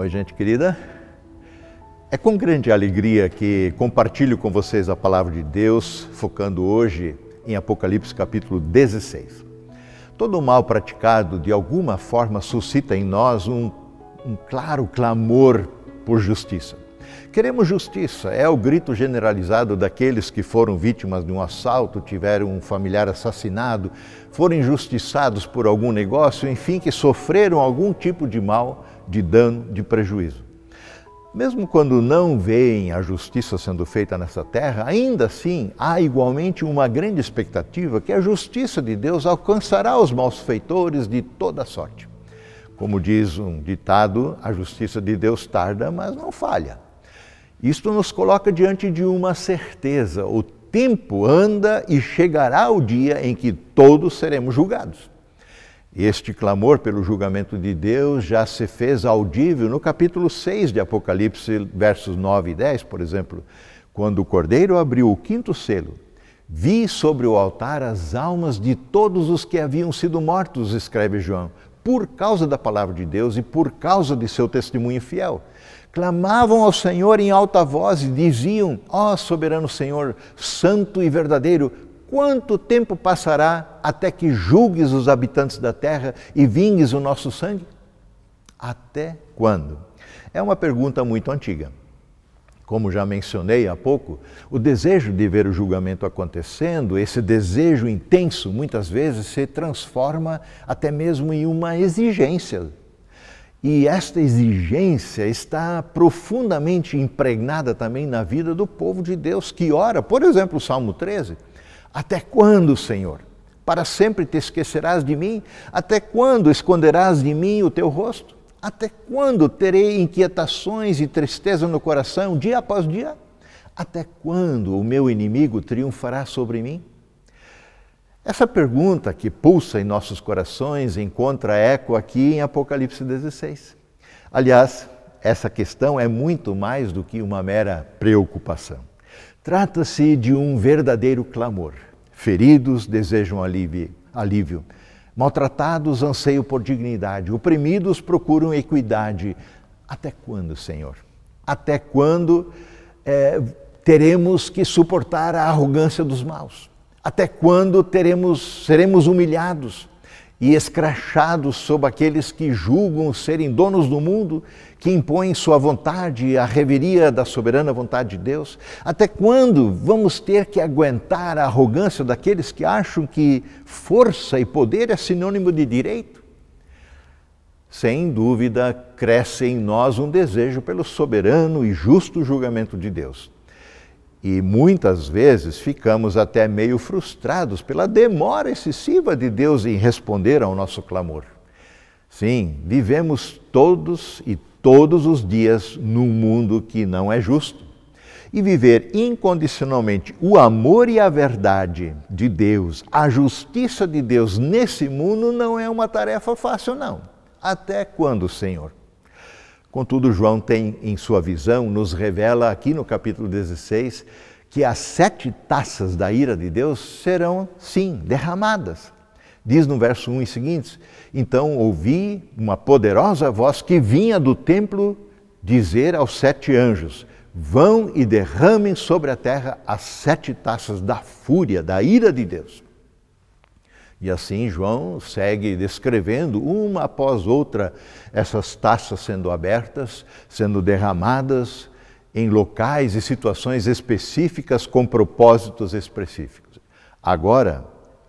Oi, gente querida. É com grande alegria que compartilho com vocês a palavra de Deus, focando hoje em Apocalipse capítulo 16. Todo mal praticado de alguma forma suscita em nós um, um claro clamor por justiça. Queremos justiça, é o grito generalizado daqueles que foram vítimas de um assalto, tiveram um familiar assassinado, foram injustiçados por algum negócio, enfim, que sofreram algum tipo de mal, de dano, de prejuízo. Mesmo quando não veem a justiça sendo feita nessa terra, ainda assim há igualmente uma grande expectativa que a justiça de Deus alcançará os malfeitores de toda sorte. Como diz um ditado, a justiça de Deus tarda, mas não falha. Isto nos coloca diante de uma certeza: o tempo anda e chegará o dia em que todos seremos julgados. Este clamor pelo julgamento de Deus já se fez audível no capítulo 6 de Apocalipse, versos 9 e 10, por exemplo, quando o cordeiro abriu o quinto selo. Vi sobre o altar as almas de todos os que haviam sido mortos, escreve João, por causa da palavra de Deus e por causa de seu testemunho fiel. Clamavam ao Senhor em alta voz e diziam: Ó oh, soberano Senhor, santo e verdadeiro, quanto tempo passará até que julgues os habitantes da terra e vingues o nosso sangue? Até quando? É uma pergunta muito antiga como já mencionei há pouco, o desejo de ver o julgamento acontecendo, esse desejo intenso, muitas vezes se transforma até mesmo em uma exigência. E esta exigência está profundamente impregnada também na vida do povo de Deus, que ora, por exemplo, o Salmo 13: Até quando, Senhor? Para sempre te esquecerás de mim? Até quando esconderás de mim o teu rosto? Até quando terei inquietações e tristeza no coração dia após dia? Até quando o meu inimigo triunfará sobre mim? Essa pergunta que pulsa em nossos corações encontra eco aqui em Apocalipse 16. Aliás, essa questão é muito mais do que uma mera preocupação. Trata-se de um verdadeiro clamor. Feridos desejam alívio, alívio. Maltratados anseiam por dignidade, oprimidos procuram equidade. Até quando, Senhor? Até quando é, teremos que suportar a arrogância dos maus? Até quando teremos, seremos humilhados? e escrachados sob aqueles que julgam serem donos do mundo, que impõem sua vontade à reveria da soberana vontade de Deus? Até quando vamos ter que aguentar a arrogância daqueles que acham que força e poder é sinônimo de direito? Sem dúvida, cresce em nós um desejo pelo soberano e justo julgamento de Deus. E muitas vezes ficamos até meio frustrados pela demora excessiva de Deus em responder ao nosso clamor. Sim, vivemos todos e todos os dias num mundo que não é justo. E viver incondicionalmente o amor e a verdade de Deus, a justiça de Deus nesse mundo não é uma tarefa fácil, não. Até quando, Senhor? Contudo, João tem em sua visão, nos revela aqui no capítulo 16, que as sete taças da ira de Deus serão, sim, derramadas. Diz no verso 1 e seguintes: Então ouvi uma poderosa voz que vinha do templo dizer aos sete anjos: Vão e derramem sobre a terra as sete taças da fúria, da ira de Deus. E assim João segue descrevendo uma após outra essas taças sendo abertas, sendo derramadas em locais e situações específicas com propósitos específicos. Agora,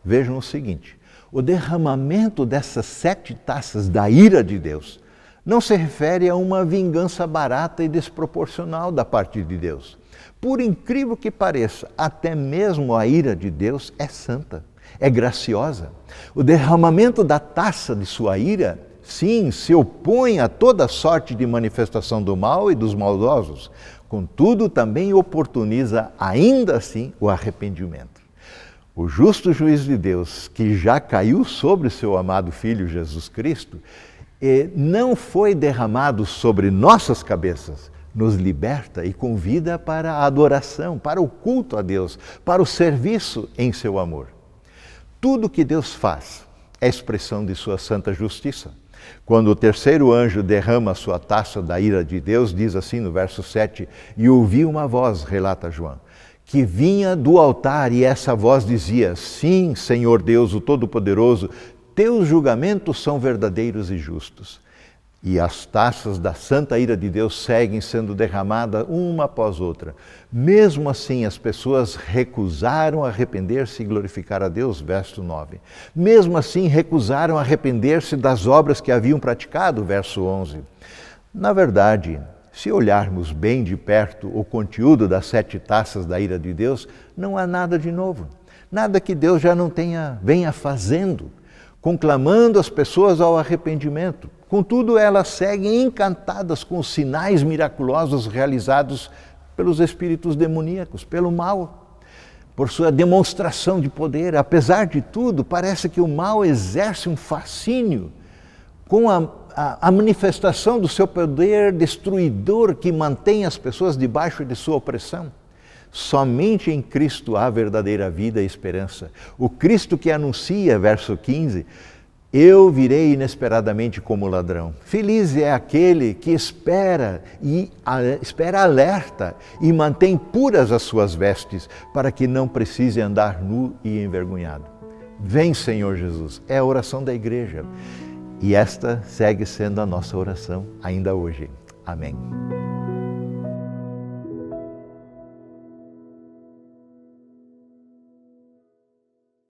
vejam o seguinte: o derramamento dessas sete taças da ira de Deus não se refere a uma vingança barata e desproporcional da parte de Deus. Por incrível que pareça, até mesmo a ira de Deus é santa é graciosa. O derramamento da taça de sua ira, sim, se opõe a toda sorte de manifestação do mal e dos maldosos, contudo também oportuniza, ainda assim, o arrependimento. O justo juiz de Deus, que já caiu sobre seu amado Filho Jesus Cristo, não foi derramado sobre nossas cabeças, nos liberta e convida para a adoração, para o culto a Deus, para o serviço em seu amor. Tudo que Deus faz é expressão de sua santa justiça. Quando o terceiro anjo derrama a sua taça da ira de Deus, diz assim no verso 7, e ouvi uma voz, relata João, que vinha do altar e essa voz dizia: Sim, Senhor Deus, o Todo-Poderoso, teus julgamentos são verdadeiros e justos. E as taças da santa ira de Deus seguem sendo derramadas uma após outra. Mesmo assim, as pessoas recusaram arrepender-se e glorificar a Deus, verso 9. Mesmo assim, recusaram arrepender-se das obras que haviam praticado, verso 11. Na verdade, se olharmos bem de perto o conteúdo das sete taças da ira de Deus, não há nada de novo. Nada que Deus já não tenha venha fazendo, conclamando as pessoas ao arrependimento Contudo, elas seguem encantadas com os sinais miraculosos realizados pelos espíritos demoníacos, pelo mal, por sua demonstração de poder. Apesar de tudo, parece que o mal exerce um fascínio com a, a, a manifestação do seu poder destruidor que mantém as pessoas debaixo de sua opressão. Somente em Cristo há verdadeira vida e esperança. O Cristo que anuncia, verso 15, eu virei inesperadamente como ladrão. Feliz é aquele que espera e a, espera alerta e mantém puras as suas vestes para que não precise andar nu e envergonhado. Vem, Senhor Jesus. É a oração da igreja. E esta segue sendo a nossa oração ainda hoje. Amém.